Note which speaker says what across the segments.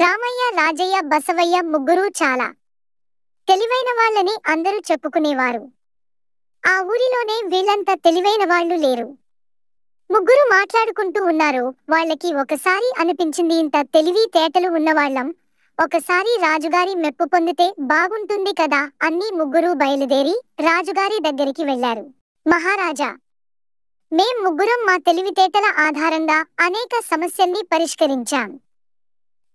Speaker 1: రామయ్య రాజయ్య బసవయ్య ముగ్గురూ చాలా తెలివైన వాళ్ళని అందరూ చెప్పుకునేవారు ఆ ఊరిలోనే వీళ్ళంత తెలివైన వాళ్ళు లేరు ముగ్గురు మాట్లాడుకుంటూ ఉన్నారు వాళ్ళకి ఒకసారి అనిపించింది ఇంత తెలివి తేటలు ఉన్నవాళ్ళం ఒకసారి రాజుగారి మెప్పు పొందితే బాగుంటుంది కదా అన్ని ముగ్గురు బయలుదేరి రాజుగారి దగ్గరికి వెళ్లారు మహారాజా మేం ముగ్గురం మా తెలివితేటల ఆధారంగా అనేక సమస్యల్ని పరిష్కరించాం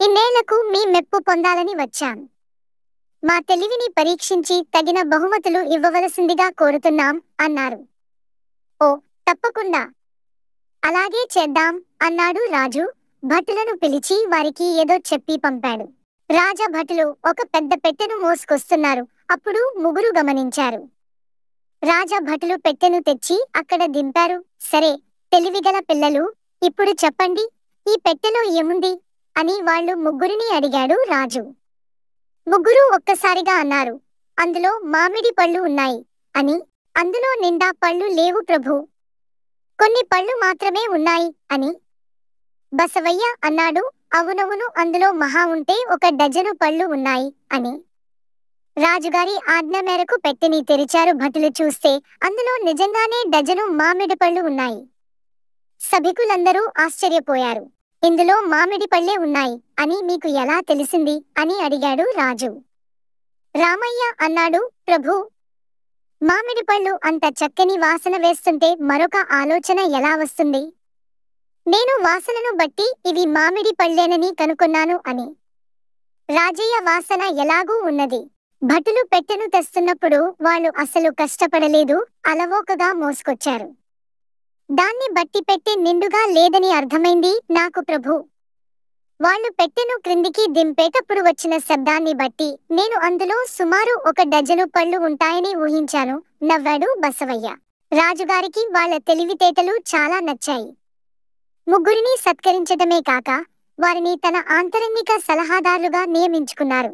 Speaker 1: ఇన్నేళ్లకు మీ మెప్పు పొందాలని వచ్చాం మా తెలివిని పరీక్షించి తగిన బహుమతులు ఇవ్వవలసిందిగా కోరుతున్నాం అన్నారు ఓ తప్పకుండా అలాగే చేద్దాం అన్నాడు రాజు భటులను పిలిచి వారికి ఏదో చెప్పి పంపాడు రాజభటులు ఒక పెద్ద పెట్టెను మోసుకొస్తున్నారు అప్పుడు ముగ్గురు గమనించారు రాజభటులు పెట్టెను తెచ్చి అక్కడ దింపారు సరే తెలివిగల పిల్లలు ఇప్పుడు చెప్పండి ఈ పెట్టెలో ఏముంది అని వాళ్ళు ముగ్గురిని అడిగాడు రాజు ముగ్గురూ ఒక్కసారిగా అన్నారు అందులో మామిడి పళ్ళు ఉన్నాయి అని అందులో నిండా పళ్ళు లేవు ప్రభు కొన్ని పళ్ళు మాత్రమే ఉన్నాయి అని బసవయ్య అన్నాడు అవునవును అందులో మహా ఉంటే ఒక డజను పళ్ళు ఉన్నాయి అని రాజుగారి ఆజ్ఞ మేరకు పెట్టిని తెరిచారు భటులు చూస్తే అందులో నిజంగానే డజను మామిడి పళ్ళు ఉన్నాయి సభికులందరూ ఆశ్చర్యపోయారు ఇందులో మామిడి పళ్ళే ఉన్నాయి అని మీకు ఎలా తెలిసింది అని అడిగాడు రాజు రామయ్య అన్నాడు ప్రభు మామిడి పళ్ళు అంత చక్కని వాసన వేస్తుంటే మరొక ఆలోచన ఎలా వస్తుంది నేను వాసనను బట్టి ఇవి మామిడి పళ్ళేనని కనుకొన్నాను అని రాజయ్య వాసన ఎలాగూ ఉన్నది భటులు పెట్టెను తెస్తున్నప్పుడు వాళ్ళు అసలు కష్టపడలేదు అలవోకగా మోసుకొచ్చారు దాన్ని బట్టి పెట్టి నిండుగా లేదని అర్థమైంది నాకు ప్రభు వాళ్ళు పెట్టెను క్రిందికి దింపేటప్పుడు వచ్చిన శబ్దాన్ని బట్టి నేను అందులో సుమారు ఒక డజను పళ్ళు ఉంటాయని ఊహించాను నవ్వాడు బసవయ్య రాజుగారికి వాళ్ళ తెలివితేటలు చాలా నచ్చాయి ముగ్గురిని సత్కరించడమే కాక వారిని తన ఆంతరంగిక సలహాదారులుగా నియమించుకున్నారు